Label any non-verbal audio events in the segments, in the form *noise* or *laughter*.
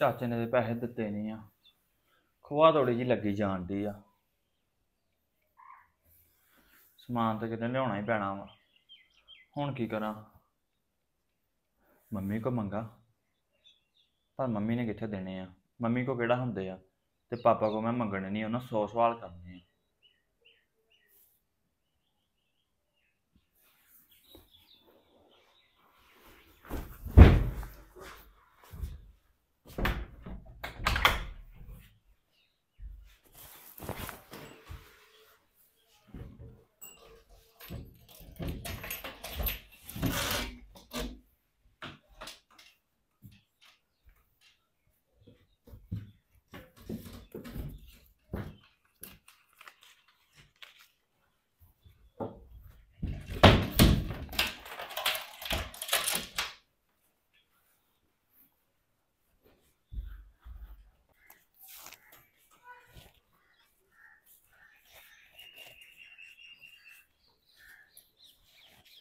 ਚਾਚੇ ਨੇ ਤੇ ਪੈਸੇ ਦਿੱਤੇ ਨਹੀਂ ਆ ਖਵਾ ਥੋੜੀ ਜੀ ਲੱਗੀ ਜਾਂਦੀ ਆ ਸਮਾਨ ਤਾਂ ਕਿਤੇ ਲਿਆਉਣਾ ਹੀ ਪੈਣਾ ਵਾ ਹੁਣ ਕੀ ਕਰਾਂ ਮੰਮੀ ਕੋ ਮੰਗਾ ਪਰ ਮੰਮੀ ਨੇ ਕਿੱਥੇ ਦੇਣੇ ਆ ਮੰਮੀ ਕੋ ਕਿਹੜਾ ਹੁੰਦੇ ਆ ਤੇ ਪਾਪਾ ਕੋ ਮੈਂ ਮੰਗਣੇ ਨਹੀਂ ਉਹਨਾਂ 100 ਸਵਾਲ ਕਰਨੇ ਆ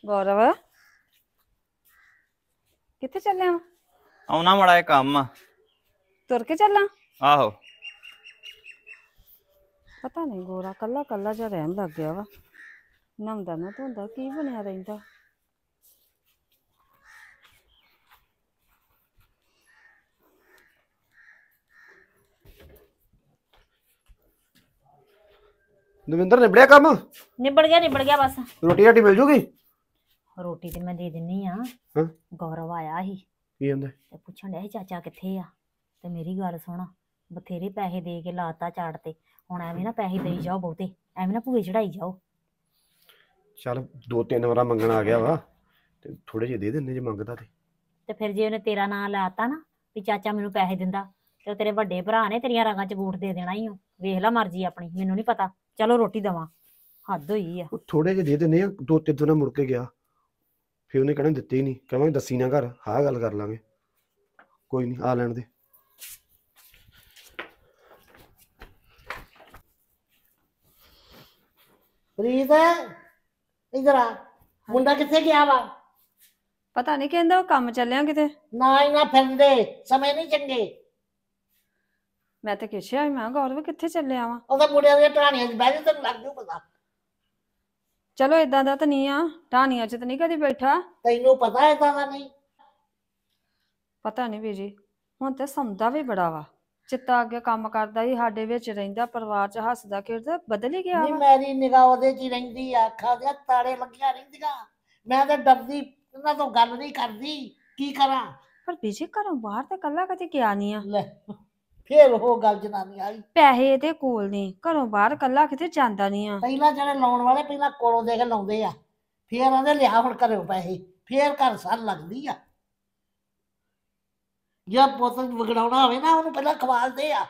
ਗੌਰਵ ਕਿੱਥੇ ਚੱਲਿਆ ਆਉਣਾ ਮੜਾ ਇਹ ਕੰਮ ਆ। ਤੁਰ ਕੇ ਚੱਲਾਂ ਆਹੋ ਪਤਾ ਨਹੀਂ ਗੋਰਾ ਕੱਲਾ ਕੱਲਾ ਜਿਹਾ ਰਹਿਣ ਲੱਗ ਗਿਆ ਵਾ ਨਹਾਉਂਦਾ ਨਾ ਧੋਂਦਾ ਕੀ ਬਣਿਆ ਰਹਿੰਦਾ ਨਵਿੰਦਰ ਨਿਬੜਿਆ ਕੰਮ ਨਿਬੜ ਗਿਆ ਨਿਬੜ ਗਿਆ ਬਸ ਰੋਟੀ ਰਾਟੀ ਮਿਲ ਜੂਗੀ ਰੋਟੀ ਤੇ ਮੈਂ ਦੇ ਦਿੰਨੀ ਆ ਹਾਂ ਗੌਰਵ ਆਇਆ ਸੀ ਕੀ ਹੁੰਦਾ ਤੇ ਪੁੱਛਣ ਡਿਆ ਸੀ ਚਾਚਾ ਕਿੱਥੇ ਆ ਤੇ ਮੇਰੀ ਗੱਲ ਸੁਣ ਬਥੇਰੇ ਪੈਸੇ ਦੇ ਕੇ ਲਾਤਾ ਚਾੜ ਤੇ ਹੁਣ ਐਵੇਂ ਨਾ ਪੈਸੇ ਦੇਈ ਜਾਓ ਬਹੁਤੇ ਐਵੇਂ ਨਾ ਭੂਏ ਚੜਾਈ ਜਾਓ ਚਲ ਦੋ ਤਿੰਨ ਵਾਰਾ ਮੰਗਣ ਆ ਗਿਆ ਵਾ ਤੇ ਥੋੜੇ ਜਿਹੇ ਦੇ ਦਿੰਨੇ ਜੇ ਮੰਗਦਾ ਤੇ ਤੇ ਫਿਰ ਜੇ ਉਹਨੇ ਤੇਰਾ ਨਾਂ ਲਾਤਾ ਨਾ ਵੀ ਚਾਚਾ ਮੈਨੂੰ ਪੈਸੇ ਦਿੰਦਾ ਤੇ ਤੇਰੇ ਵੱਡੇ ਭਰਾ ਨੇ ਤੇਰੀਆਂ ਰਗਾਂ 'ਚ ਬੂਟ ਦੇ ਦੇਣਾ ਹੀ ਉਹ ਵੇਖ ਲੈ ਮਰਜ਼ੀ ਆਪਣੀ ਮੈਨੂੰ ਨਹੀਂ ਪਤਾ ਚਲੋ ਰੋਟੀ ਦਵਾ ਹੱਦ ਹੋਈ ਆ ਉਹ ਥੋੜੇ ਜਿਹੇ ਦੇ ਦਿੰਦੇ ਆ ਦੋ ਤਿੰਨ ਦਿਨਾਂ ਮੁੜ ਕੇ ਗਿਆ ਫਿਰ ਉਹਨੇ ਕਹਿੰਦੇ ਦਿੱਤੇ ਹੀ ਨਹੀਂ ਕਹਾਂਗੇ ਦੱਸੀ ਨਾ ਘਰ ਆਹ ਗੱਲ ਕਰ ਲਾਂਗੇ ਕੋਈ ਨਹੀਂ ਆ ਲੈਣ ਦੇ ਪ੍ਰੀਤ ਇਧਰ ਆ ਮੁੰਡਾ ਕਿੱਥੇ ਗਿਆ ਵਾ ਪਤਾ ਨਹੀਂ ਕਹਿੰਦਾ ਉਹ ਕੰਮ ਚੱਲਿਆ ਕਿਤੇ ਨਾ ਹੀ ਨਾ ਫਿਰਦੇ ਸਮੇਂ ਨਹੀਂ ਚੰਗੇ ਮੈਂ ਤੇ ਕਿਛਿਆ ਮੈਂ ਗੌਰਵ ਕਿੱਥੇ ਚੱਲਿਆ ਵਾ ਉਹਦਾ ਮੁੰਡਿਆਂ ਦੀਆਂ ਟਾਣੀਆਂ 'ਚ ਬਹਿ ਜੇ ਤੈਨੂੰ ਲੱਗ ਜੂ ਪਤਾ ਚਲੋ ਇਦਾਂ ਦਾ ਤਾਂ ਨਹੀਂ ਆ ਢਾਣੀਆਂ 'ਚ ਤਾਂ ਨਹੀਂ ਕਦੀ ਬੈਠਾ ਤੈਨੂੰ ਪਤਾ ਹੈ ਤਾਂ ਨਹੀਂ ਪਤਾ ਨਹੀਂ ਵੀ ਜੀ ਹੁਣ ਤੇ ਸੌਂਦਾ ਵੀ ਬੜਾ ਵਾ ਚਿੱਤਾ ਅੱਗੇ ਕੰਮ ਕਰਦਾ ਹੀ ਸਾਡੇ ਵਿੱਚ ਰਹਿੰਦਾ ਪਰਿਵਾਰ 'ਚ ਹੱਸਦਾ ਖੇਡਦਾ ਬਦਲ ਹੀ ਗਿਆ ਨਹੀਂ ਮੇਰੀ ਨਿਗਾਹ ਉਹਦੇ 'ਚ ਹੀ ਰਹਿੰਦੀ ਆ ਅੱਖਾਂ ਦੇ ਤਾਰੇ ਲੱਗਿਆ ਰਹਿੰਦੀਆਂ ਮੈਂ ਤਾਂ ਡਰਦੀ ਉਹਨਾਂ ਤੋਂ ਗੱਲ ਨਹੀਂ ਕਰਦੀ ਕੀ ਕਰਾਂ ਪਰ ਵੀ ਜੀ ਘਰੋਂ ਬਾਹਰ ਤੇ ਕੱਲਾ ਕਦੇ ਗਿਆ ਨਹੀਂ ਆ ਲੈ ਫੇਰ ਉਹ ਗੱਲ ਜਨਾਨੀ ਆਈ ਪੈਸੇ ਇਹਦੇ ਕੋਲ ਨੇ ਘਰੋਂ ਬਾਹਰ ਕੱਲਾ ਕਿਤੇ ਜਾਂਦਾ ਨਹੀਂ ਆ ਪਹਿਲਾਂ ਜਿਹੜੇ ਲਾਉਣ ਵਾਲੇ ਪਹਿਲਾਂ ਕੋਲੋਂ ਦੇ ਕੇ ਲਾਉਂਦੇ ਆ ਫੇਰ ਆਂਦੇ ਲਿਆ ਹੁਣ ਘਰੋਂ ਪੈਸੇ ਫੇਰ ਘਰ ਸਾਰ ਲੱਗਦੀ ਆ ਜੇ ਪੁੱਤ ਵਿਗੜਾਉਣਾ ਹੋਵੇ ਨਾ ਉਹਨੂੰ ਪਹਿਲਾਂ ਖਵਾਲਦੇ ਆ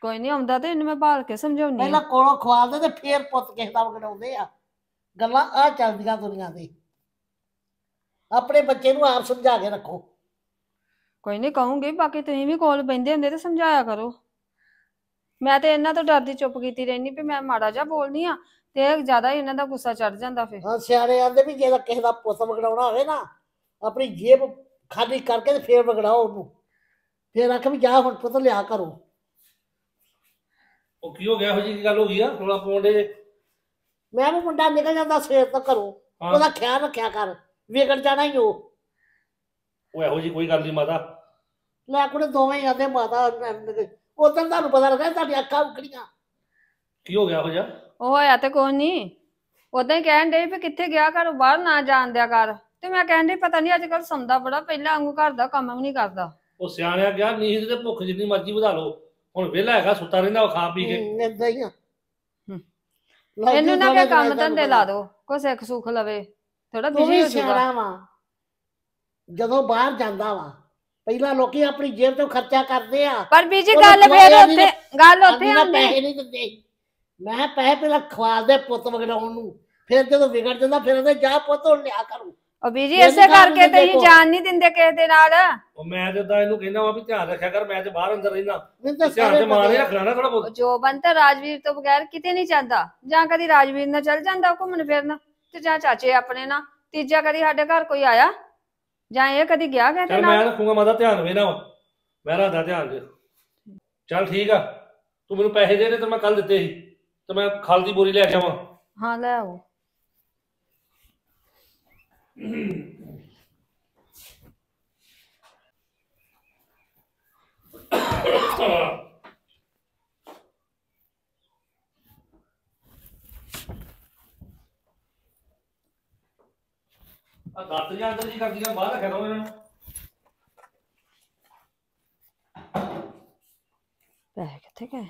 ਕੋਈ ਨਹੀਂ ਆਉਂਦਾ ਤੇ ਇਹਨੂੰ ਮੈਂ ਭਾਲ ਕੇ ਸਮਝਾਉਣੀ ਪਹਿਲਾਂ ਕੋਲੋਂ ਖਵਾਲਦੇ ਤੇ ਫੇਰ ਪੁੱਤ ਕਿਸੇ ਦਾ ਵਿਗੜਾਉਂਦੇ ਆ ਗੱਲਾਂ ਆ ਚੱਲਦੀਆਂ ਦੁਨੀਆ ਦੇ ਆਪਣੇ ਬੱਚੇ ਨੂੰ ਆਪ ਸਮਝਾ ਕੇ ਰੱਖੋ ਕੋਈ ਨਹੀਂ ਕਹੂੰਗੀ ਬਾਕੀ ਤੁਸੀਂ ਵੀ ਕੋਲ ਬੈੰਦੇ ਹੁੰਦੇ ਤੇ ਸਮਝਾਇਆ ਕਰੋ ਮੈਂ ਤੇ ਇਹਨਾਂ ਤੋਂ ਡਰਦੀ ਚੁੱਪ ਕੀਤੀ ਰਹਿਣੀ ਵੀ ਮੈਂ ਮਾੜਾ ਜਾ ਬੋਲਨੀ ਆ ਤੇ ਜ਼ਿਆਦਾ ਹੀ ਇਹਨਾਂ ਦਾ ਗੁੱਸਾ ਚੜ ਜਾਂਦਾ ਫਿਰ ਹਾਂ ਸਿਆਣੇ ਆਂਦੇ ਵੀ ਜੇ ਕਿਸੇ ਦਾ ਪੁੱਤ ਵਗੜਾਉਣਾ ਹੋਵੇ ਨਾ ਆਪਣੀ ਜੇਬ ਖਾਲੀ ਕਰਕੇ ਤੇ ਫੇਰ ਵਗੜਾਓ ਉਹਨੂੰ ਫੇਰ ਆਖ ਵੀ ਜਾ ਹੁਣ ਪੁੱਤ ਲਿਆ ਕਰੋ ਉਹ ਕੀ ਹੋ ਗਿਆ ਹੋ ਜੀ ਕੀ ਗੱਲ ਹੋ ਗਈ ਆ ਥੋੜਾ ਪੌਂਡੇ ਮੈਂ ਵੀ ਮੁੰਡਾ ਨਿਕਲ ਜਾਂਦਾ ਸਵੇਰ ਤੱਕ ਕਰੋ ਉਹਦਾ ਖਿਆਲ ਰੱਖਿਆ ਕਰ ਵਿਗੜ ਜਾਣਾ ਹੀ ਉਹ ਉਹ ਇਹੋ ਜੀ ਕੋਈ ਗੱਲ ਨਹੀਂ ਮਾਤਾ ਲੈ ਕੁੜੇ ਦੋਵੇਂ ਜਾਂਦੇ ਮਾਤਾ ਉਦੋਂ ਤੁਹਾਨੂੰ ਪਤਾ ਲੱਗਾ ਤੁਹਾਡੀ ਅੱਖਾਂ ਉਕੜੀਆਂ ਕੀ ਹੋ ਗਿਆ ਹੋ ਜਾ ਉਹ ਹੋਇਆ ਤੇ ਕੋਈ ਨਹੀਂ ਉਦਾਂ ਕਹਿਣ ਦੇ ਵੀ ਕਿੱਥੇ ਗਿਆ ਕਰ ਬਾਹਰ ਨਾ ਜਾਣ ਦਿਆ ਕਰ ਤੇ ਮੈਂ ਕਹਿਣ ਦੀ ਪਤਾ ਨਹੀਂ ਅੱਜ ਕੱਲ ਸੌਂਦਾ ਬੜਾ ਪਹਿਲਾਂ ਵਾਂਗੂ ਘਰ ਦਾ ਕੰਮ ਵੀ ਨਹੀਂ ਕਰਦਾ ਉਹ ਸਿਆਣਿਆ ਗਿਆ ਨੀਂਦ ਤੇ ਭੁੱਖ ਜਿੰਨੀ ਮਰਜ਼ੀ ਵਧਾ ਲਓ ਹੁਣ ਵਿਹਲਾ ਹੈਗਾ ਸੁੱਤਾ ਰਹਿੰਦਾ ਉਹ ਖਾ ਪੀ ਕੇ ਹੀ ਆ ਇਹਨੂੰ ਨਾ ਕੇ ਕੰਮ ਧੰਦੇ ਲਾ ਦੋ ਕੋ ਸਿੱਖ ਸੁਖ ਲਵੇ ਥੋੜਾ ਬਿਜੀ ਹੋ ਜਾਊਗਾ ਜਦੋਂ ਬਾਹਰ ਜਾਂਦਾ ਵਾ ਪਹਿਲਾਂ ਲੋਕੀ ਆਪਣੀ ਜੇਬ ਤੋਂ ਖਰਚਾ ਕਰਦੇ ਆ ਪਰ ਬੀਜੀ ਗੱਲ ਫੇਰ ਉੱਥੇ ਗੱਲ ਉੱਥੇ ਆਉਂਦੀ ਪੈਸੇ ਨਹੀਂ ਦਿੰਦੇ ਮੈਂ ਪੈਸੇ ਪਹਿਲਾਂ ਦੇ ਪੁੱਤ ਵਗੜਾਉਣ ਨੂੰ ਫਿਰ ਜਦੋਂ ਵਿਗੜ ਜਾਂਦਾ ਫਿਰ ਉਹਦੇ ਜਾ ਪੁੱਤ ਹੁਣ ਲਿਆ ਕਰੂ ਉਹ ਬੀਜੀ ਐਸੇ ਕਰਕੇ ਤੇ ਹੀ ਜਾਨ ਨਹੀਂ ਦਿੰਦੇ ਕਿਸੇ ਦੇ ਨਾਲ ਉਹ ਮੈਂ ਤੇ ਤਾਂ ਇਹਨੂੰ ਕਹਿੰਦਾ ਵਾ ਵੀ ਧਿਆਨ ਰੱਖਿਆ ਕਰ ਮੈਂ ਤੇ ਬਾਹਰ ਅੰਦਰ ਰਹਿਣਾ ਧਿਆਨ ਤੇ ਮਾਰ ਰਿਹਾ ਖਾਣਾ ਥੋੜਾ ਬਹੁਤ ਜੋ ਤਾਂ ਰਾਜਵੀਰ ਤੋਂ ਬਗੈਰ ਕਿਤੇ ਨਹੀਂ ਜਾਂਦਾ ਜਾਂ ਕਦੀ ਰਾਜਵੀਰ ਨਾਲ ਚੱਲ ਜਾਂਦਾ ਘੁੰਮਣ ਫਿਰਨ ਤੇ ਜਾਂ ਚਾਚੇ ਆਪਣੇ ਨਾਲ ਤੀਜਾ ਕਦੀ ਸਾਡੇ ਘਰ ਕੋਈ ਆਇਆ ਜਾਂ ਇਹ ਕਦੀ ਗਿਆ ਕਹਿੰਦੇ ਨਾ ਮੈਂ ਰੱਖੂਗਾ ਮਾਦਾ ਧਿਆਨ ਵੇ ਨਾ ਮੈਂ ਰੱਖਦਾ ਧਿਆਨ ਦੇ ਚੱਲ ਠੀਕ ਆ ਤੂੰ ਮੈਨੂੰ ਪੈਸੇ ਦੇ ਦੇ ਤੇ ਮੈਂ ਕੱਲ ਦਿੱਤੇ ਸੀ ਤੇ ਮੈਂ ਖਾਲ ਦੀ ਬੋਰੀ ਲੈ ਕੇ ਆਵਾਂ ਹਾਂ ਲੈ ਆਓ Ah. *coughs* *coughs* ਆ ਦੱਤ ਜਾਂ ਅੰਦਰ ਜੀ ਕਰਦੀ ਜਾਂ ਬਾਹਰ ਰੱਖਿਆ ਦੋ ਇਹਨਾਂ ਨੂੰ ਪੈਸੇ ਕਿੱਥੇ ਗਏ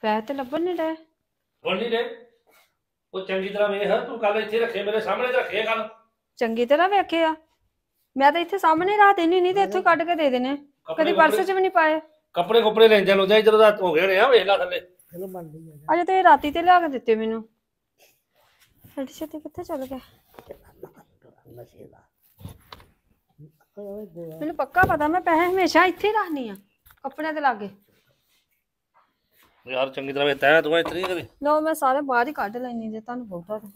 ਪੈਸੇ ਤੇ ਲੱਭਣ ਨਹੀਂ ਡੇ ਹੁਣ ਨਹੀਂ ਰੇ ਉਹ ਚੰਗੀ ਤਰ੍ਹਾਂ ਵੇਖ ਤੂੰ ਕੱਲ ਇੱਥੇ ਰੱਖੇ ਮੇਰੇ ਸਾਹਮਣੇ ਚ ਰੱਖੇ ਕੱਲ ਚੰਗੀ ਤਰ੍ਹਾਂ ਵੇਖਿਆ ਮੈਂ ਤਾਂ ਇੱਥੇ ਸਾਹਮਣੇ ਰੱਖ ਦੇਣੀ ਨਹੀਂ ਤੇ ਇੱਥੋਂ ਕੱਢ ਕੇ ਦੇ ਦੇਣੇ ਕਦੀ ਪਰਸ 'ਚ ਵੀ ਨਹੀਂ ਪਾਏ ਕੱਪੜੇ ਲੈ ਜਾ ਲੋ ਜਾਈ ਜਦੋਂ ਰਾਤ ਹੋ ਗਏ ਨੇ ਆ ਵੇਖ ਲਾ ਥੱਲੇ ਚਲੋ ਆ ਅਜੇ ਤੇ ਰਾਤੀ ਤੇ ਲਿਆ ਕੇ ਦਿੱਤੇ ਮੈਨੂੰ ਛੱਡੀ ਛੱਡੀ ਕਿੱਥੇ ਚਲ ਗਿਆ ਮੈਨੂੰ ਪੱਕਾ ਪਤਾ ਮੈਂ ਪੈਸੇ ਹਮੇਸ਼ਾ ਇੱਥੇ ਰੱਖਨੀ ਆ ਕੱਪੜਿਆਂ ਦੇ ਲਾਗੇ ਯਾਰ ਚੰਗੀ ਤਰ੍ਹਾਂ ਵੇ ਤੈਨੂੰ ਤੂੰ ਇਤਰੀ ਕਦੇ ਲਓ ਮੈਂ ਸਾਰੇ ਬਾਹਰ ਹੀ ਕੱਢ ਲੈਣੀ ਜੇ ਤੁਹਾਨੂੰ ਬਹੁਤਾ ਤਾਂ।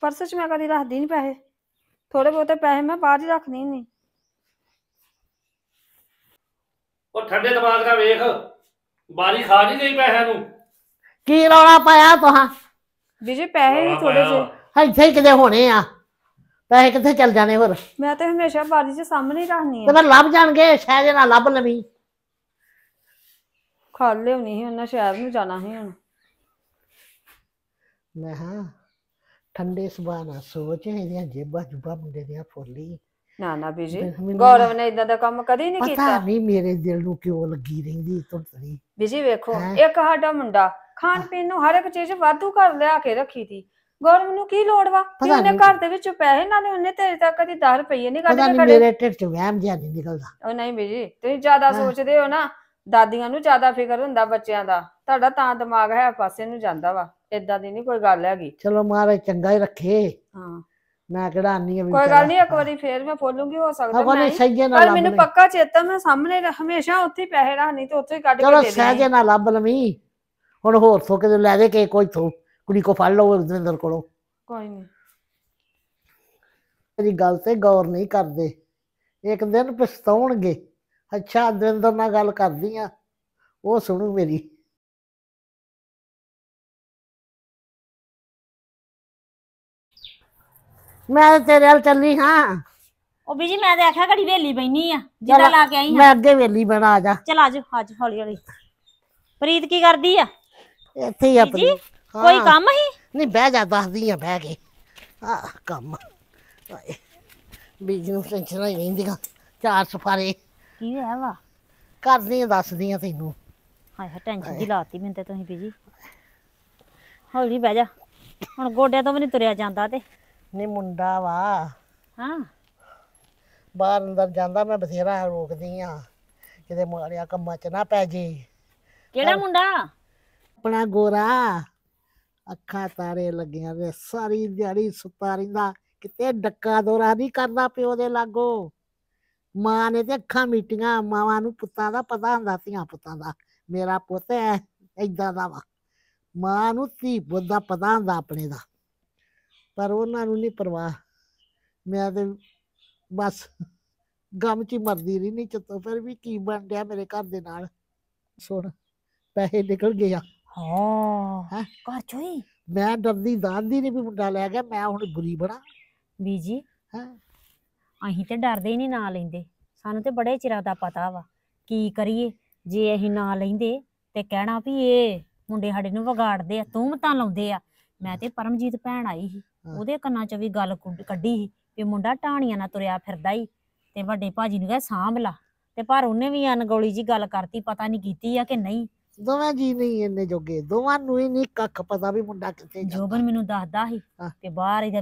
ਪਰਸ 'ਚ ਮੈਂ ਕਦੀ ਰੱਖਦੀ ਨਹੀਂ ਪੈਸੇ ਥੋੜੇ ਬਹੁਤੇ ਪੈਸੇ ਮੈਂ ਬਾਹਰ ਹੀ ਰੱਖਦੀ ਨਹੀਂ ਉਹ ਠੰਡੇ ਦਿਮਾਗ ਦਾ ਵੇਖ ਬਾਰੀ ਖਾ ਨਹੀਂ ਗਈ ਪੈਸਿਆਂ ਨੂੰ ਕੀ ਰੌਲਾ ਪਾਇਆ ਤੁਹਾਂ ਜਿਹੇ ਪੈਸੇ ਹੀ ਥੋੜੇ ਜਿਹੇ ਇੱਥੇ ਹੀ ਕਿਤੇ ਹੋਣੇ ਆ ਪੈਸੇ ਕਿੱਥੇ ਚੱਲ ਜਾਣੇ ਹੋਰ ਮੈਂ ਤੇ ਹਮੇਸ਼ਾ ਬਾਰੀ 'ਚ ਸਾਹਮਣੇ ਹੀ ਰੱਖਨੀ ਤੇ ਆ ਲੱਭ ਜਾਣਗੇ ਸ਼ਾਇਦ ਇਹ ਨਾ ਲੱਭ ਲਵੀ ਖਾ ਲੈਉਣੀ ਸੀ ਉਹਨਾਂ ਸ਼ਹਿਰ ਨੂੰ ਜਾਣਾ ਸੀ ਹੁਣ ਮੈਂ ਹਾਂ ਠੰਡੇ ਸੁਭਾਅ ਨਾਲ ਸੋਚ ਇਹਦੀਆਂ ਜੇਬਾਂ ਜੁਬਾਂ ਮੁੰਡੇ ਦੀਆਂ ਫੋਲੀ ਨਾ ਨਾ ਬੀਜੀ ਗੌਰਵ ਨੇ ਇਦਾਂ ਦਾ ਕੰਮ ਕਦੀ ਨਹੀਂ ਕੀਤਾ ਪਤਾ ਨਹੀਂ ਮੇਰੇ ਦਿਲ ਨੂੰ ਕਿਉਂ ਲੱਗੀ ਰਹਿੰਦੀ ਤੁਰਦੀ ਬੀਜੀ ਵੇਖੋ ਇੱਕ ਸਾਡਾ ਮੁੰਡਾ ਖਾਣ ਪੀਣ ਨੂੰ ਹਰ ਇੱਕ ਚੀਜ਼ ਵਾਧੂ ਕਰ ਲਿਆ ਕੇ ਰੱਖੀ ਤੀ ਗੌਰਵ ਨੂੰ ਕੀ ਲੋੜ ਵਾ ਕਿ ਉਹਨੇ ਘਰ ਦੇ ਵਿੱਚੋਂ ਪੈਸੇ ਨਾਲ ਉਹਨੇ ਤੇਰੇ ਤੱਕ ਕਦੀ 10 ਰੁਪਏ ਨਹੀਂ ਪਤਾ ਕੱਢ ਨਹੀਂ ਮੇਰੇ ਢਿੱਡ ਚ ਵਹਿਮ ਜਿਆ ਨਹੀਂ ਨਿਕਲਦਾ ਉਹ ਨਹੀਂ ਬੀਜੀ ਤੁਸੀਂ ਜ਼ਿਆਦਾ ਸੋਚਦੇ ਹੋ ਨਾ ਦਾਦੀਆਂ ਨੂੰ ਜ਼ਿਆਦਾ ਫਿਕਰ ਹੁੰਦਾ ਬੱਚਿਆਂ ਦਾ ਤੁਹਾਡਾ ਤਾਂ ਦਿਮਾਗ ਹੈ ਪਾਸੇ ਨੂੰ ਜਾਂਦਾ ਵਾ ਇਦਾਂ ਦੀ ਨਹੀਂ ਕੋਈ ਗੱਲ ਹੈਗੀ ਚਲੋ ਮਹਾਰਾਜ ਚੰਗਾ ਹੀ ਰੱਖੇ ਹਾਂ ਮੈਂ ਕਿਹੜਾ ਆਨੀ ਆ ਕੋਈ ਗੱਲ ਨਹੀਂ ਇੱਕ ਵਾਰੀ ਫੇਰ ਮੈਂ ਫੋਲੂੰਗੀ ਹੋ ਸਕਦਾ ਮੈਂ ਪਰ ਮੈਨੂੰ ਪੱਕਾ ਚੇਤਾ ਮੈਂ ਸਾਹਮਣੇ ਹਮੇਸ਼ਾ ਉੱਥੇ ਪੈਸੇ ਰੱਖਣੀ ਤੇ ਉੱਥੇ ਹੀ ਕੱਢ ਕੇ ਦੇ ਦੇਣੀ ਚਲੋ ਸਹਜੇ ਨਾਲ ਲੱਭ ਲਵੀਂ ਹੁਣ ਹੋਰ ਸੋ ਕੇ ਲੈ ਦੇ ਕੇ ਕੋਈ ਥੋ ਕੁੜੀ ਕੋ ਫੜ ਲਓ ਜਿੰਦਰ ਕੋਲੋਂ ਕੋਈ ਨਹੀਂ ਤੇਰੀ ਗੱਲ ਤੇ ਗੌਰ ਨਹੀਂ ਕਰਦੇ ਇੱਕ ਦਿਨ ਪਛਤਾਉਣਗੇ ਅੱਛਾ ਦਵਿੰਦਰ ਨਾਲ ਗੱਲ ਕਰਦੀ ਆ ਉਹ ਸੁਣੂ ਮੇਰੀ ਮੈਂ ਤੇਰੇ ਨਾਲ ਚੱਲੀ ਹਾਂ ਉਹ ਬੀਜੀ ਮੈਂ ਤੇ ਆਖਿਆ ਘੜੀ ਵੇਲੀ ਬੈਣੀ ਆ ਜਿੱਦਾਂ ਲਾ ਕੇ ਆਈ ਹਾਂ ਮੈਂ ਅੱਗੇ ਵੇਲੀ ਬਣਾ ਜਾ ਚਲ ਆ ਜਾ ਅੱਜ ਹੌਲੀ ਹੌਲੀ ਪ੍ਰੀਤ ਕੀ ਕਰਦੀ ਆ ਇੱਥੇ ਹੀ ਆਪਣੀ ਕੋਈ ਕੰਮ ਹੀ ਨਹੀਂ ਬਹਿ ਜਾ ਦੱਸਦੀ ਆ ਬਹਿ ਕੇ ਆ ਕੰਮ ਬੀਜੀ ਨੂੰ ਟੈਨਸ਼ਨਾਂ ਨਹੀਂ ਰਹਿੰਦੀਆਂ ਚਾਰ ਸਫਾਰੇ ਕੀ ਹੈ ਵਾ ਕਰਦੀ ਆ ਦੱਸਦੀ ਆ ਤੈਨੂੰ ਹਾਏ ਹਾਏ ਟੈਨਸ਼ਨ ਦੀ ਲਾਤੀ ਮੈਂ ਤੇ ਤੁਸੀਂ ਬੀਜੀ ਹੌਲੀ ਬਹਿ ਜਾ ਹੁਣ ਗੋਡਿਆਂ ਤੋਂ ਵੀ ਨਹੀਂ ਤੁਰਿਆ ਜਾਂਦਾ ਤੇ ਨੀ ਮੁੰਡਾ ਵਾ ਹਾਂ ਬਾਹਰ ਅੰਦਰ ਜਾਂਦਾ ਮੈਂ ਬਥੇਰਾ ਰੋਕਦੀ ਆ ਕਿਤੇ ਮਾਰਿਆ ਕੰਮਾਂ ਚ ਨਾ ਪੈ ਜੇ ਕਿਹੜਾ ਮੁੰਡਾ ਆਪਣਾ ਗੋਰਾ ਅੱਖਾਂ ਤਾਰੇ ਲੱਗੀਆਂ ਤੇ ਸਾਰੀ ਦਿਹਾੜੀ ਸੁੱਤਾ ਰਹਿੰਦਾ ਕਿਤੇ ਡੱਕਾ ਦੋਰਾ ਨਹੀਂ ਕਰਦਾ ਪਿਓ ਦੇ ਲਾਗੋ ਮਾਂ ਨੇ ਤੇ ਅੱਖਾਂ ਮੀਟੀਆਂ ਮਾਵਾਂ ਨੂੰ ਪੁੱਤਾਂ ਦਾ ਪਤਾ ਹੁੰਦਾ ਧੀਆਂ ਪੁੱਤਾਂ ਦਾ ਮੇਰਾ ਪੁੱਤ ਐ ਇਦਾਂ ਦਾ ਵਾ ਮਾਂ ਨੂੰ ਸੀ ਬੁੱਧਾ ਪਤਾ ਹੁੰਦਾ ਆਪਣੇ ਦਾ ਪਰ ਉਹਨਾਂ ਨੂੰ ਨਹੀਂ ਪਰਵਾਹ ਮੈਂ ਤੇ ਬਸ ਗਮ ਚ ਹੀ ਮਰਦੀ ਰਹੀ ਨਹੀਂ ਚਤੋ ਫਿਰ ਵੀ ਕੀ ਬਣ ਗਿਆ ਮੇਰੇ ਘਰ ਦੇ ਨਾਲ ਸੁਣ ਪੈਸੇ ਨਿਕਲ ਗਏ ਆ ਹਾਂ ਹੈ ਘਰ ਚੋਈ ਮੈਂ ਡਰਦੀ ਦਾਦੀ ਨੇ ਵੀ ਮੁੰਡਾ ਲੈ ਗਿਆ ਮੈਂ ਹੁਣ ਬੁਰੀ ਬਣਾ ਬੀਜੀ ਹਾਂ ਅਸੀਂ ਤੇ ਡਰਦੇ ਨਹੀਂ ਨਾ ਲੈਂਦੇ ਸਾਨੂੰ ਤੇ ਬੜੇ ਚਿਰਾਂ ਦਾ ਪਤਾ ਵਾ ਕੀ ਕਰੀਏ ਜੇ ਅਸੀਂ ਨਾ ਲੈਂਦੇ ਤੇ ਕਹਿਣਾ ਵੀ ਇਹ ਮੁੰਡੇ ਸਾਡੇ ਨੂੰ ਵਿਗਾੜਦੇ ਆ ਤੂੰ ਮਤਾਂ ਲਾਉਂਦੇ ਆ ਮੈਂ ਤੇ ਪਰਮਜੀਤ ਭੈਣ ਆਈ ਸੀ ਉਹਦੇ ਕੰਨਾਂ 'ਚ ਵੀ ਗੱਲ ਕੱਢੀ ਸੀ ਕਿ ਮੁੰਡਾ ਟਾਣੀਆਂ ਨਾਲ ਤੁਰਿਆ ਫਿਰਦਾ ਹੀ ਤੇ ਵੱਡੇ ਭਾਜੀ ਨੂੰ ਕਿਹਾ ਸਾਂਭ ਲਾ ਤੇ ਪਰ ਉਹਨੇ ਵੀ ਅਨਗੋਲੀ ਜੀ ਗੱਲ ਕਰਤੀ ਪਤਾ ਨਹੀਂ ਕੀਤੀ ਆ ਕਿ ਨਹੀਂ ਦੋਵੇਂ ਜੀ ਨਹੀਂ ਇੰਨੇ ਜੋਗੇ ਦੋਵਾਂ ਨੂੰ ਹੀ ਨਹੀਂ ਕੱਖ ਪਤਾ ਵੀ ਮੁੰਡਾ ਕਿੱਥੇ ਜਾਂਦਾ ਜੋਬਨ ਮੈਨੂੰ ਦੱਸਦਾ ਸੀ ਕਿ ਬਾਹਰ ਇਹ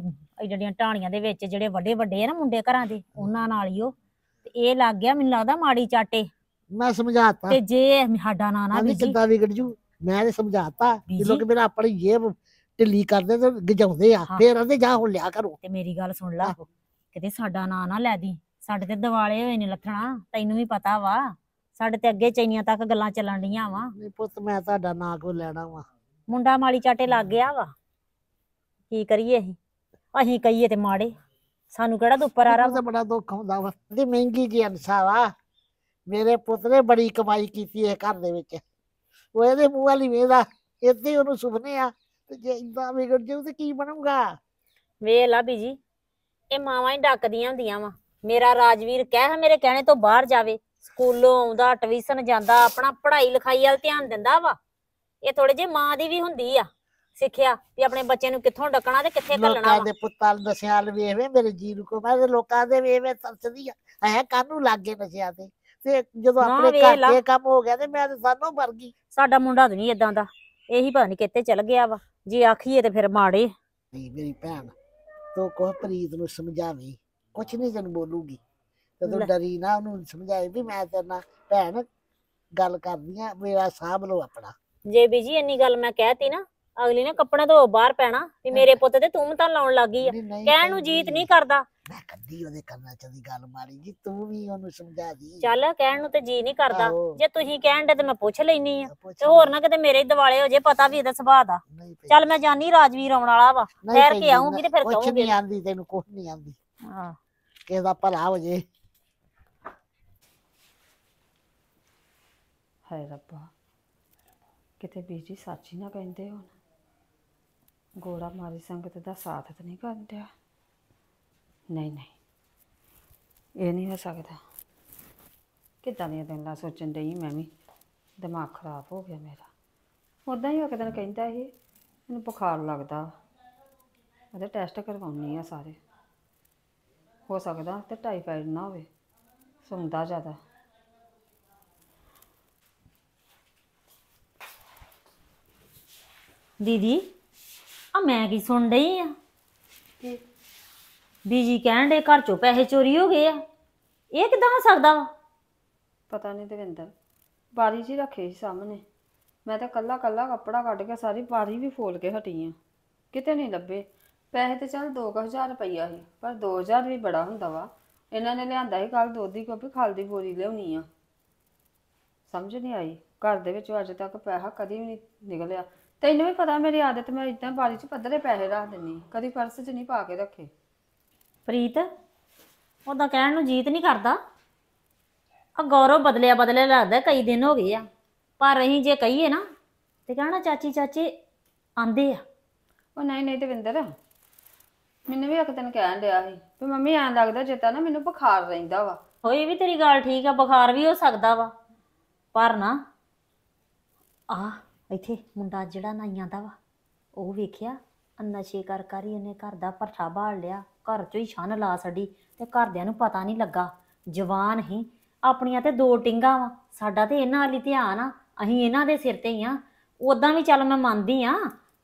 ਜਿਹੜੀਆਂ ਟਾਣੀਆਂ ਦੇ ਵਿੱਚ ਜਿਹੜੇ ਵੱਡੇ ਵੱਡੇ ਆ ਨਾ ਮੁੰਡੇ ਘਰਾਂ ਦੇ ਉਹਨਾਂ ਨਾਲ ਹੀ ਉਹ ਤੇ ਇਹ ਲੱਗ ਗਿਆ ਮੈਨੂੰ ਲੱਗਦਾ ਮਾੜੀ ਚਾਟੇ ਮੈਂ ਸਮਝਾਤਾ ਤੇ ਜੇ ਸਾਡਾ ਨਾਂ ਨਾ ਵੀ ਵਿੱਜੀ ਕਿੱਦਾਂ ਵਿਗੜ ਜੂ ਮੈਂ ਤੇ ਸਮਝਾਤਾ ਕਿ ਲੋਕ ਮੇਰਾ ਆਪਣੀ ਜੇਬ ਢਿੱਲੀ ਕਰਦੇ ਤੇ ਗਜਾਉਂਦੇ ਆ ਫੇਰ ਆਂਦੇ ਜਾ ਹੁਣ ਲਿਆ ਕਰੋ ਤੇ ਮੇਰੀ ਗੱਲ ਸੁਣ ਲਾ ਕਿਤੇ ਸਾਡਾ ਨਾਂ ਨਾ ਲੈ ਦੀ ਸਾਡੇ ਤੇ ਦਿਵਾਲੇ ਹੋਏ ਨੇ ਲੱਥਣਾ ਤੈਨੂੰ ਵੀ ਪਤਾ ਵਾ ਸਾਡੇ ਤੇ ਅੱਗੇ ਚੈਨੀਆਂ ਤੱਕ ਗੱਲਾਂ ਚੱਲਣ ਡੀਆਂ ਵਾ ਨਹੀਂ ਪੁੱਤ ਮੈਂ ਤੁਹਾਡਾ ਨਾਂ ਕੋ ਲੈਣਾ ਵਾ ਮੁੰਡਾ ਮਾਲੀ ਚਾਟੇ ਲੱਗ ਗਿਆ ਵਾ ਕੀ ਕਰੀਏ ਅਸੀਂ ਅਸੀਂ ਕਹੀਏ ਤੇ ਮਾੜੇ ਸਾਨੂੰ ਕਿਹੜਾ ਦੁੱਪਰ ਆ ਰਹਾ ਬੜਾ ਦੁੱਖ ਹੁੰਦਾ ਵਾ ਦੀ ਮਹਿੰਗੀ ਜੀ ਅਨਸਾ ਵਾ ਮੇਰੇ ਪੁੱਤ ਨੇ ਬੜੀ ਕਮਾਈ ਕੀਤੀ ਹੈ ਘਰ ਦੇ ਵਿੱਚ ਉਹ ਇਹਦੇ ਮੂੰਹ ਵਾਲੀ ਵੇਦਾ ਇੱਥੇ ਉਹਨੂੰ ਸੁਪਨੇ ਆ ਤੇ ਜੇ ਇੰਦਾ ਵਿਗੜ ਜਾਊ ਤੇ ਕੀ ਬਣੂਗਾ ਵੇ ਲਾ ਬੀਜੀ ਇਹ ਮਾਵਾਂ ਹੀ ਡੱਕਦੀਆਂ ਹੁੰਦੀਆਂ ਵਾ ਮੇਰਾ ਰਾਜਵੀਰ ਕਹਿ ਮੇਰੇ ਕਹਿਣੇ ਤੋਂ ਬਾਹਰ ਜਾਵੇ ਸਕੂਲੋਂ ਆਉਂਦਾ ਟਵਿਸ਼ਨ ਜਾਂਦਾ ਆਪਣਾ ਪੜ੍ਹਾਈ ਲਿਖਾਈ ਵੱਲ ਧਿਆਨ ਦਿੰਦਾ ਵਾ ਇਹ ਥੋੜੇ ਜੇ ਮਾਂ ਦੀ ਵੀ ਹੁੰਦੀ ਆ ਸਿੱਖਿਆ ਵੀ ਆਪਣੇ ਬੱਚੇ ਨੂੰ ਕਿੱਥੋਂ ਡੱਕਣਾ ਤੇ ਕਿੱਥੇ ਘੱਲਣਾ ਲੋਕਾਂ ਦੇ ਪੁੱਤਾਂ ਨੂੰ ਦੱਸਿਆ ਲ ਵੇਖਵੇਂ ਮੇਰੇ ਜੀ ਨੂੰ ਕੋ ਬਾਦ ਲੋਕਾਂ ਦੇ ਵੇਖਵੇਂ ਤਰਸਦੀ ਆ ਐ ਕਾਹਨੂੰ ਲੱਗੇ ਨਸ਼ਿਆਂ ਤੇ ਤੇ ਜਦੋਂ ਆਪਣੇ ਘਰ ਦੇ ਕੰਮ ਹੋ ਗਿਆ ਤੇ ਮੈਂ ਤਾਂ ਸਾਨੂੰ ਮਰ ਗਈ ਸਾਡਾ ਮੁੰਡਾ ਤਾਂ ਨਹੀਂ ਇਦਾਂ ਦਾ ਇਹੀ ਪਤਾ ਨਹੀਂ ਕਿੱਥੇ ਚਲ ਗਿਆ ਵਾ ਜੇ ਆਖੀਏ ਤੇ ਫਿਰ ਮਾੜੇ ਨਹੀਂ ਮੇਰੀ ਭੈਣ ਤੂੰ ਕੋਹ ਪ੍ਰੀਤ ਨੂੰ ਸਮਝਾਵੀ ਕੁਛ ਨਹੀਂ ਜਨ ਬੋਲੂਗੀ ਤੇ ਤੂੰ ਡਰੀ ਨਾ ਉਹਨੂੰ ਸਮਝਾਏ ਵੀ ਮੈਂ ਤੇਰੇ ਨਾਲ ਭੈਣ ਗੱਲ ਕਰਦੀ ਆ ਮੇਰਾ ਸਾਹਬ ਲੋ ਆਪਣਾ ਜੇ ਬੀਜੀ ਇੰਨੀ ਗੱਲ ਮੈਂ ਕਹਿਤੀ ਨਾ ਅਗਲੀ ਨੇ ਕੱਪੜਾ ਤੋਂ ਬਾਹਰ ਪੈਣਾ ਵੀ ਮੇਰੇ ਪੁੱਤ ਤੇ ਤੂੰ ਤਾਂ ਲਾਉਣ ਲੱਗੀ ਆ ਕਹਿਣ ਨੂੰ ਜੀਤ ਨਹੀਂ ਕਰਦਾ ਮੈਂ ਕੱਦੀ ਉਹਦੇ ਕਰਨਾ ਚਾਹੀਦੀ ਗੱਲ ਮਾਰੀ ਜੀ ਤੂੰ ਵੀ ਉਹਨੂੰ ਸਮਝਾ ਦੀ ਚੱਲ ਕਹਿਣ ਨੂੰ ਤੇ ਜੀ ਨਹੀਂ ਕਰਦਾ ਜੇ ਤੁਸੀਂ ਕਹਿਣ ਦੇ ਤੇ ਮੈਂ ਪੁੱਛ ਲੈਣੀ ਆ ਤੇ ਹੋਰ ਨਾ ਕਿਤੇ ਮੇਰੇ ਦਿਵਾਲੇ ਹੋ ਜੇ ਪਤਾ ਵੀ ਇਹਦਾ ਸੁਭਾਅ ਦਾ ਚੱਲ ਮੈਂ ਜਾਨੀ ਰਾਜਵੀਰ ਆਉਣ ਵਾਲਾ ਵਾ ਫੇਰ ਕੇ ਆਉਂਗੀ ਤੇ ਫਿਰ ਕਹੂੰਗੀ ਕੁਛ ਨਹੀਂ ਆਂਦੀ ਤੈਨੂੰ ਕੁਛ ਨਹੀਂ ਆਂਦੀ ਹਾਂ ਕਿਹਦਾ ਭਲਾ ਹੋ ਜੇ ਹਾਏ ਰੱਬਾ ਕਿਤੇ ਬੀਜੀ ਸੱਚੀ ਨਾ ਕਹਿੰਦੇ ਹੋ ਗੋੜਾ ਮਾਰੀ ਸੰਗਤ ਦਾ ਸਾਥ ਨਹੀਂ ਕਰਦਾ ਨਹੀਂ ਨਹੀਂ ਇਹ ਨਹੀਂ ਹੋ ਸਕਦਾ ਕਿੱਦਾਂ ਦੀਆਂ ਲਾ ਸੋਚਣ ਦੇਈ ਮੈਂ ਵੀ ਦਿਮਾਗ ਖਰਾਬ ਹੋ ਗਿਆ ਮੇਰਾ ਉਦਾਂ ਹੀ ਉਹ ਕਿਦਾਂ ਕਹਿੰਦਾ ਇਹ ਮੈਨੂੰ ਬੁਖਾਰ ਲੱਗਦਾ ਉਹਦੇ ਟੈਸਟ ਕਰਵਾਉਣੀ ਆ ਸਾਰੇ ਹੋ ਸਕਦਾ ਤੇ ਟਾਈਫਾਈਡ ਨਾ ਹੋਵੇ ਸੁੰਦਾ ਜ਼ਿਆਦਾ ਦੀਦੀ ਆ ਮੈਂ ਕੀ ਸੁਣ ਰਹੀ ਆ ਬੀਜੀ ਕਹਿਣ ਦੇ ਘਰ ਚੋਂ ਪੈਸੇ ਚੋਰੀ ਹੋ ਗਏ ਆ ਇਹ ਕਿਦਾਂ ਹੋ ਸਕਦਾ ਵਾ ਪਤਾ ਨਹੀਂ ਦਵਿੰਦਰ ਬਾਰੀ ਜੀ ਰੱਖੇ ਸੀ ਸਾਹਮਣੇ ਮੈਂ ਤਾਂ ਕੱਲਾ ਕੱਲਾ ਕੱਪੜਾ ਕੱਢ ਕੇ ਸਾਰੀ ਬਾਰੀ ਵੀ ਫੋਲ ਕੇ ਹਟੀ ਆ ਕਿਤੇ ਨਹੀਂ ਲੱਭੇ ਪੈਸੇ ਤੇ ਚੱਲ 2000 ਰੁਪਈਆ ਸੀ ਪਰ 2000 ਵੀ ਬੜਾ ਹੁੰਦਾ ਵਾ ਇਹਨਾਂ ਨੇ ਲਿਆਂਦਾ ਸੀ ਕੱਲ ਦੋਦੀ ਕੋ ਵੀ ਖਾਲ ਬੋਰੀ ਲਿਆਉਣੀ ਆ ਸਮਝ ਨਹੀਂ ਆਈ ਘਰ ਦੇ ਵਿੱਚ ਅੱਜ ਤੱਕ ਪੈਸਾ ਕਦੀ ਵੀ ਨਹੀਂ ਨਿਕਲਿਆ ਤੈਨੂੰ ਵੀ ਪਤਾ ਮੇਰੀ ਆਦਤ ਮੈਂ ਇਦਾਂ ਬਾਰੀ 'ਚ ਪੱਧਰੇ ਪੈਸੇ ਰੱਖ ਦਿੰਨੀ ਕਦੀ ਪਰਸ 'ਚ ਨਹੀਂ ਪਾ ਕੇ ਰੱਖੇ ਪ੍ਰੀਤ ਉਹਦਾ ਕਹਿਣ ਨੂੰ ਜੀਤ ਨਹੀਂ ਕਰਦਾ ਆ ਗੌਰਵ ਬਦਲਿਆ ਬਦਲੇ ਲੱਗਦਾ ਕਈ ਦਿਨ ਹੋ ਗਏ ਆ ਪਰ ਅਹੀਂ ਜੇ ਕਹੀਏ ਨਾ ਤੇ ਕਹਣਾ ਚਾਚੀ ਚਾਚੇ ਆਂਦੇ ਆ ਉਹ ਨਹੀਂ ਨਹੀਂ ਦਵਿੰਦਰ ਮੈਨੂੰ ਵੀ ਇੱਕ ਦਿਨ ਕਹਿਣ ਦਿਆ ਸੀ ਕਿ ਮੰਮੀ ਐਂ ਲੱਗਦਾ ਤਾਂ ਨਾ ਮੈਨੂੰ ਬੁਖਾਰ ਰਹਿੰਦਾ ਵਾ ਹੋਈ ਵੀ ਤੇਰੀ ਗੱਲ ਠੀਕ ਆ ਬੁਖਾਰ ਵੀ ਹੋ ਸਕਦਾ ਵਾ ਪਰ ਨਾ ਆ ਇੱਥੇ ਮੁੰਡਾ ਜਿਹੜਾ ਨਾਈਆਂ ਦਾ ਵਾ ਉਹ ਵੇਖਿਆ ਨਸ਼ੇ ਕਰ ਕਰ ਹੀ ਉਹਨੇ ਘਰ ਦਾ ਪਰਠਾ ਬਾੜ ਲਿਆ ਘਰ ਚੋਂ ਹੀ ਛਣ ਲਾ ਛੱਡੀ ਤੇ ਘਰਦਿਆਂ ਨੂੰ ਪਤਾ ਨਹੀਂ ਲੱਗਾ ਜਵਾਨ ਹੀ ਆਪਣੀਆਂ ਤੇ ਦੋ ਟਿੰਗਾ ਵਾ ਸਾਡਾ ਤੇ ਇਹਨਾਂ ਵਾਲੀ ਧਿਆਨ ਆ ਅਸੀਂ ਇਹਨਾਂ ਦੇ ਸਿਰ ਤੇ ਹੀ ਆ ਉਦਾਂ ਵੀ ਚੱਲ ਮੈਂ ਮੰਨਦੀ ਆ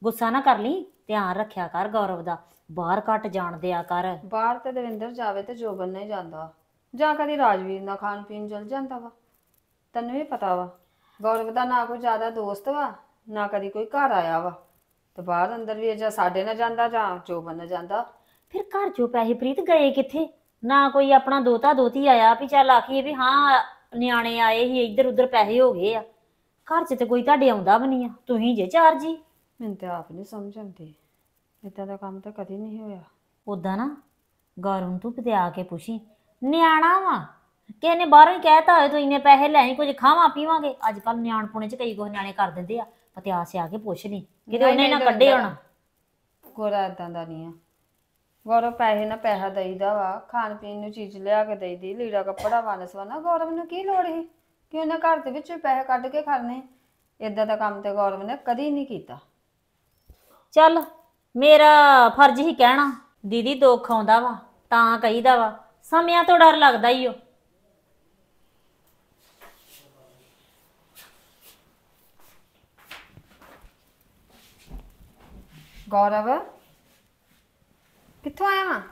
ਗੁੱਸਾ ਨਾ ਕਰ ਲਈ ਧਿਆਨ ਰੱਖਿਆ ਕਰ ਗੌਰਵ ਦਾ ਬਾਹਰ ਘਟ ਜਾਣ ਦਿਆ ਕਰ ਬਾਹਰ ਤੇ ਦਵਿੰਦਰ ਜਾਵੇ ਤੇ ਜੋਬਨ ਨਹੀਂ ਜਾਂਦਾ ਜਾਂ ਕਦੀ ਰਾਜਵੀਰ ਨਾਲ ਖਾਣ ਪੀਣ ਚਲ ਜਾਂਦਾ ਵਾ ਤੈਨੂੰ ਵੀ ਪਤਾ ਵਾ ਗੌਰਵ ਦਾ ਨਾ ਕੋਈ ਜ਼ਿਆਦਾ ਦੋਸਤ ਵਾ ਨਾ ਕਦੀ ਕੋਈ ਘਰ ਆਇਆ ਵਾ ਤੇ ਬਾਹਰ ਅੰਦਰ ਵੀ ਇਹ ਜਾਂ ਸਾਡੇ ਨਾਲ ਜਾਂਦਾ ਜਾਂ ਜੋ ਬੰਨ ਜਾਂਦਾ ਫਿਰ ਘਰ ਚੋਂ ਪੈਸੇ ਪ੍ਰੀਤ ਗਏ ਕਿੱਥੇ ਨਾ ਕੋਈ ਆਪਣਾ ਦੋਤਾ ਦੋਤੀ ਆਇਆ ਵੀ ਚੱਲ ਆਖੀਏ ਵੀ ਹਾਂ ਨਿਆਣੇ ਆਏ ਹੀ ਇੱਧਰ ਉੱਧਰ ਪੈਸੇ ਹੋ ਗਏ ਆ ਘਰ 'ਚ ਤੇ ਕੋਈ ਤੁਹਾਡੇ ਆਉਂਦਾ ਵੀ ਨਹੀਂ ਆ ਤੁਸੀਂ ਜੇ ਚਾਰ ਜੀ ਮੈਨੂੰ ਤੇ ਆਪ ਨਹੀਂ ਸਮਝ ਇਦਾਂ ਦਾ ਕੰਮ ਤਾਂ ਕਦੀ ਨਹੀਂ ਹੋਇਆ ਉਦਾਂ ਨਾ ਗੌਰਵ ਨੂੰ ਤੂੰ ਕਿਤੇ ਆ ਕੇ ਪੁੱਛੀ ਨਿਆਣਾ ਵਾ ਕਿਸੇ ਨੇ ਬਾਹਰੋਂ ਹੀ ਕਹਿਤਾ ਹੋਏ ਤੂੰ ਇੰਨੇ ਪੈਸੇ ਲੈ ਨਹੀਂ ਕੁਝ ਖਾਵਾਂ ਪੀਵਾਂਗੇ ਅੱਜ ਕੱਲ ਨਿਆਣ ਪੁਣੇ ਚ ਕਈ ਕੁਝ ਨਿਆਣੇ ਕਰ ਦਿੰਦੇ ਆ ਪਤਿਆਸ ਆ ਕੇ ਪੁੱਛ ਨਹੀਂ ਕਿਤੇ ਨਹੀਂ, ਉਹਨੇ ਨਾ ਕੱਢੇ ਹੋਣਾ ਕੋਰਾ ਇਦਾਂ ਦਾ ਨਹੀਂ ਆ ਗੌਰਵ ਪੈਸੇ ਨਾ ਪੈਸਾ ਦੇਈਦਾ ਵਾ ਖਾਣ ਪੀਣ ਨੂੰ ਚੀਜ਼ ਲਿਆ ਕੇ ਦੇਈਦੀ ਲੀੜਾ ਕੱਪੜਾ ਨਾ ਗੌਰਵ ਨੂੰ ਕੀ ਲੋੜ ਹੈ ਕਿ ਉਹਨੇ ਘਰ ਦੇ ਵਿੱਚੋਂ ਪੈਸੇ ਕੱਢ ਕੇ ਖਰਨੇ ਇਦਾਂ ਦਾ ਕੰਮ ਤੇ ਗੌਰਵ ਨੇ ਕਦੀ ਨਹੀਂ ਕੀਤਾ ਚੱਲ ਮੇਰਾ ਫਰਜ਼ ਹੀ ਕਹਿਣਾ ਦੀਦੀ ਦੁੱਖ ਆਉਂਦਾ ਵਾ ਤਾਂ ਕਹੀਦਾ ਵਾ ਸਮਿਆਂ ਤੋਂ ਡਰ ਲੱਗਦਾ ਹੀ ਓ ਗੌਰਵ ਕਿੱਥੋਂ ਆਇਆ ਵਾ